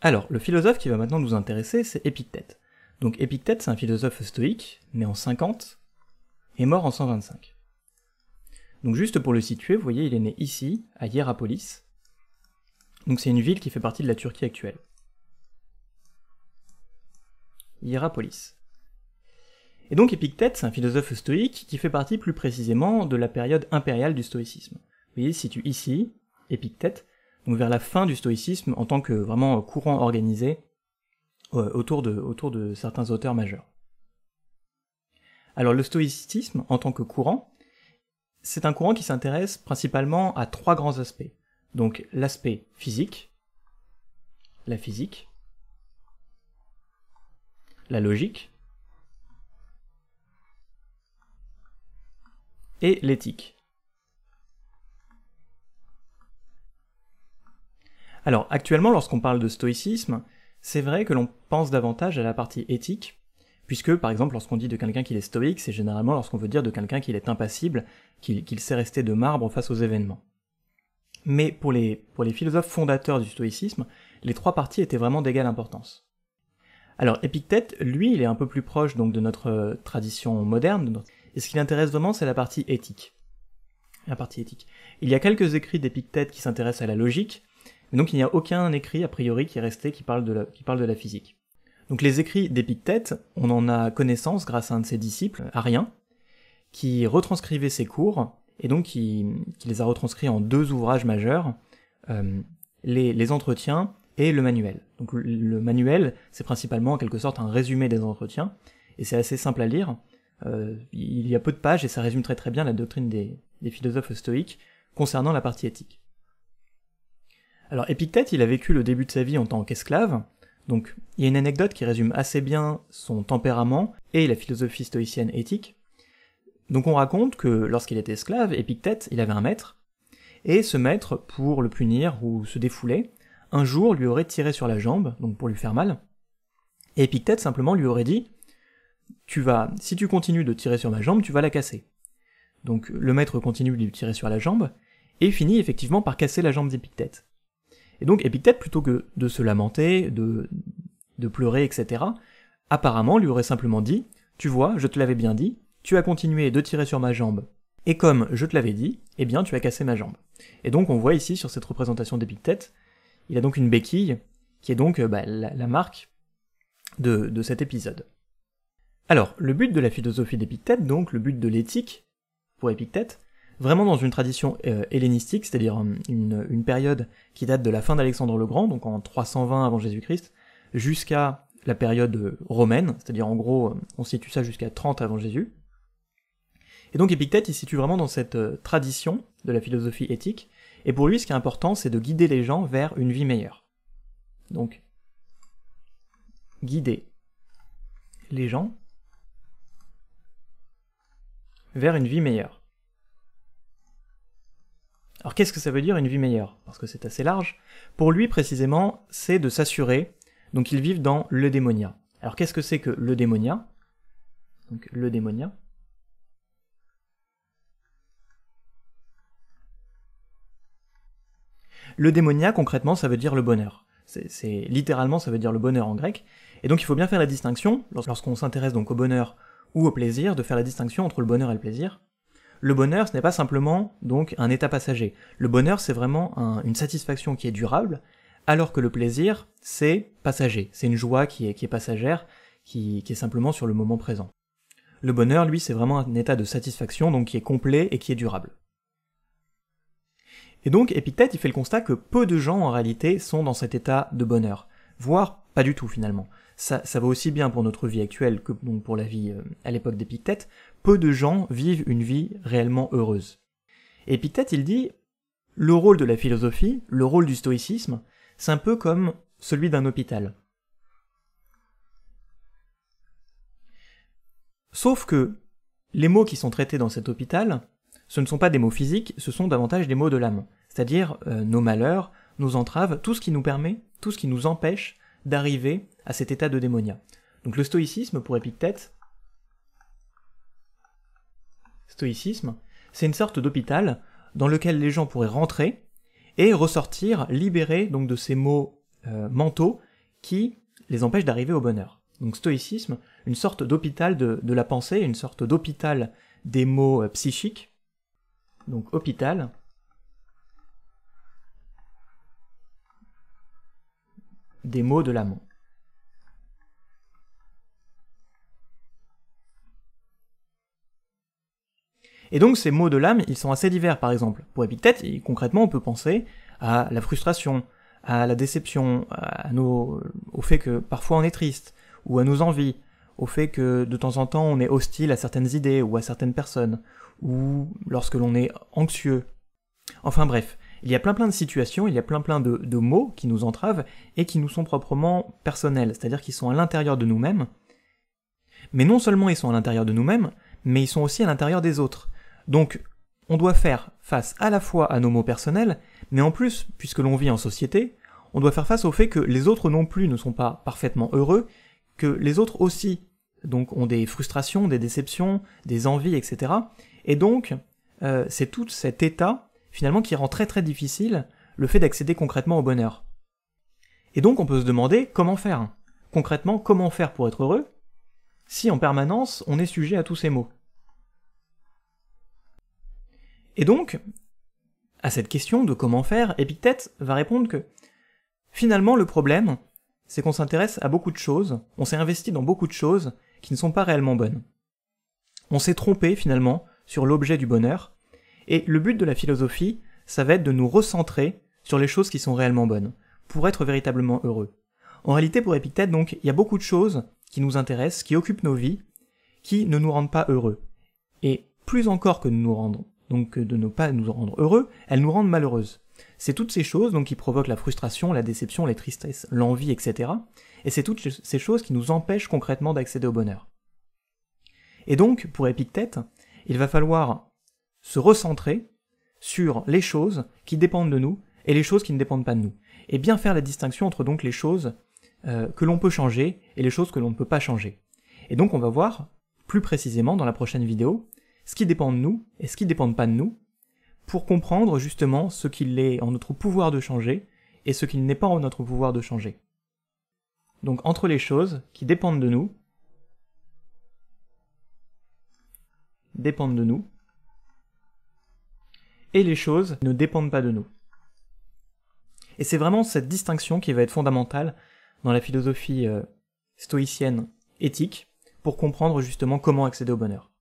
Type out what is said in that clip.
Alors, le philosophe qui va maintenant nous intéresser, c'est Épictète. Donc Épictète, c'est un philosophe stoïque, né en 50 et mort en 125. Donc juste pour le situer, vous voyez, il est né ici, à Hierapolis. Donc c'est une ville qui fait partie de la Turquie actuelle. Hierapolis. Et donc Épictète, c'est un philosophe stoïque qui fait partie plus précisément de la période impériale du stoïcisme. Vous voyez, il situe ici, Épictète, donc vers la fin du stoïcisme en tant que vraiment courant organisé euh, autour, de, autour de certains auteurs majeurs. Alors le stoïcisme en tant que courant, c'est un courant qui s'intéresse principalement à trois grands aspects. Donc l'aspect physique, la physique, la logique et l'éthique. Alors actuellement, lorsqu'on parle de stoïcisme, c'est vrai que l'on pense davantage à la partie éthique, puisque par exemple lorsqu'on dit de quelqu'un qu'il est stoïque, c'est généralement lorsqu'on veut dire de quelqu'un qu'il est impassible, qu'il sait rester de marbre face aux événements. Mais pour les, pour les philosophes fondateurs du stoïcisme, les trois parties étaient vraiment d'égale importance. Alors Épictète, lui, il est un peu plus proche donc de notre euh, tradition moderne, et ce qui l'intéresse vraiment, c'est la partie éthique. La partie éthique. Il y a quelques écrits d'Épictète qui s'intéressent à la logique, donc il n'y a aucun écrit a priori qui est resté qui parle de la, physique. Donc les écrits d'Épictète, on en a connaissance grâce à un de ses disciples, Arien, qui retranscrivait ses cours, et donc qui, les a retranscrits en deux ouvrages majeurs, euh, les, entretiens et le manuel. Donc le manuel, c'est principalement en quelque sorte un résumé des entretiens, et c'est assez simple à lire. Euh, il y a peu de pages et ça résume très très bien la doctrine des philosophes stoïques concernant la partie éthique. Alors Épictète, il a vécu le début de sa vie en tant qu'esclave, donc il y a une anecdote qui résume assez bien son tempérament et la philosophie stoïcienne éthique. Donc on raconte que lorsqu'il était esclave, Épictète, il avait un maître, et ce maître, pour le punir ou se défouler, un jour lui aurait tiré sur la jambe, donc pour lui faire mal, et Épictète simplement lui aurait dit Tu vas, si tu continues de tirer sur ma jambe, tu vas la casser. Donc le maître continue de lui tirer sur la jambe, et finit effectivement par casser la jambe d'Épictète. Et donc Épictète, plutôt que de se lamenter, de, pleurer, etc., apparemment lui aurait simplement dit Tu vois, je te l'avais bien dit, tu as continué de tirer sur ma jambe, et comme je te l'avais dit, eh bien tu as cassé ma jambe. Et donc on voit ici sur cette représentation d'Épictète, il a donc une béquille, qui est donc bah, la, marque de, cet épisode. Alors, le but de la philosophie d'Épictète, donc le but de l'éthique pour Épictète, vraiment dans une tradition euh, hellénistique, c'est-à-dire euh, une, période qui date de la fin d'Alexandre le Grand, donc en 320 avant Jésus-Christ, jusqu'à la période euh, romaine, c'est-à-dire en gros on situe ça jusqu'à 30 avant Jésus. Et donc Épictète, il situe vraiment dans cette tradition de la philosophie éthique, et pour lui ce qui est important c'est de guider les gens vers une vie meilleure. Donc, guider les gens vers une vie meilleure. Alors qu'est-ce que ça veut dire une vie meilleure Parce que c'est assez large. Pour lui précisément, c'est de s'assurer, donc ils vivent dans le démonia. Alors qu'est-ce que c'est que le démonia Donc le démonia. Le démonia concrètement ça veut dire le bonheur. C'est littéralement ça veut dire le bonheur en grec. Et donc il faut bien faire la distinction, lorsqu'on s'intéresse donc au bonheur ou au plaisir, de faire la distinction entre le bonheur et le plaisir. Le bonheur, ce n'est pas simplement donc un état passager. Le bonheur, c'est vraiment une satisfaction qui est durable, alors que le plaisir, c'est passager. C'est une joie qui est, qui est passagère, qui, qui est simplement sur le moment présent. Le bonheur, lui, c'est vraiment un état de satisfaction, donc qui est complet et qui est durable. Et donc, Épictète, il fait le constat que peu de gens, en réalité, sont dans cet état de bonheur, voire pas du tout, finalement ça, ça va aussi bien pour notre vie actuelle que pour la vie euh, à l'époque d'Épictète, peu de gens vivent une vie réellement heureuse. Épictète, il dit, le rôle de la philosophie, le rôle du stoïcisme, c'est un peu comme celui d'un hôpital. Sauf que les mots qui sont traités dans cet hôpital, ce ne sont pas des mots physiques, ce sont davantage des mots de l'âme, c'est-à-dire euh, nos malheurs, nos entraves, tout ce qui nous permet, tout ce qui nous empêche d'arriver à cet état de démonia. Donc le stoïcisme, pour Épictète, stoïcisme, c'est une sorte d'hôpital dans lequel les gens pourraient rentrer et ressortir libérés donc de ces maux euh, mentaux qui les empêchent d'arriver au bonheur. Donc stoïcisme, une sorte d'hôpital de, la pensée, une sorte d'hôpital des maux euh, psychiques. Donc hôpital. des mots de l'amour Et donc ces mots de l'âme, ils sont assez divers par exemple. Pour Épictète, concrètement on peut penser à la frustration, à la déception, au fait que parfois on est triste, ou à nos envies, au fait que de temps en temps on est hostile à certaines idées ou à certaines personnes, ou lorsque l'on est anxieux. Enfin bref, il y a plein plein de situations, il y a plein plein de, de mots qui nous entravent et qui nous sont proprement personnels, c'est-à-dire qu'ils sont à l'intérieur de nous-mêmes. Mais non seulement ils sont à l'intérieur de nous-mêmes, mais ils sont aussi à l'intérieur des autres. Donc, on doit faire face à la fois à nos mots personnels, mais en plus, puisque l'on vit en société, on doit faire face au fait que les autres non plus ne sont pas parfaitement heureux, que les autres aussi, donc, ont des frustrations, des déceptions, des envies, etc. Et donc, euh, c'est tout cet état, finalement, qui rend très très difficile le fait d'accéder concrètement au bonheur. Et donc, on peut se demander comment faire. Concrètement, comment faire pour être heureux si en permanence on est sujet à tous ces maux et donc, à cette question de comment faire, Épictète va répondre que finalement le problème, c'est qu'on s'intéresse à beaucoup de choses, on s'est investi dans beaucoup de choses qui ne sont pas réellement bonnes. On s'est trompé finalement sur l'objet du bonheur, et le but de la philosophie, ça va être de nous recentrer sur les choses qui sont réellement bonnes, pour être véritablement heureux. En réalité, pour Épictète, donc, il y a beaucoup de choses qui nous intéressent, qui occupent nos vies, qui ne nous rendent pas heureux. Et plus encore que nous nous rendons donc euh, de ne pas nous rendre heureux, elles nous rendent malheureuses. C'est toutes ces choses qui provoquent la frustration, la déception, les tristesses, l'envie, etc. Et c'est toutes ces choses qui nous empêchent concrètement d'accéder au bonheur. Et donc, pour Épictète, il va falloir se recentrer sur les choses qui dépendent de nous et les choses qui ne dépendent pas de nous. Et bien faire la distinction entre donc les choses euh, que l'on peut changer et les choses que l'on ne peut pas changer. Et donc on va voir plus précisément dans la prochaine vidéo ce qui dépend de nous et ce qui ne dépend pas de nous, pour comprendre justement ce qu'il est en notre pouvoir de changer et ce qu'il n'est pas en notre pouvoir de changer. Donc entre les choses qui dépendent de nous, dépendent de nous, et les choses ne dépendent pas de nous. Et c'est vraiment cette distinction qui va être fondamentale dans la philosophie euh, stoïcienne éthique pour comprendre justement comment accéder au bonheur.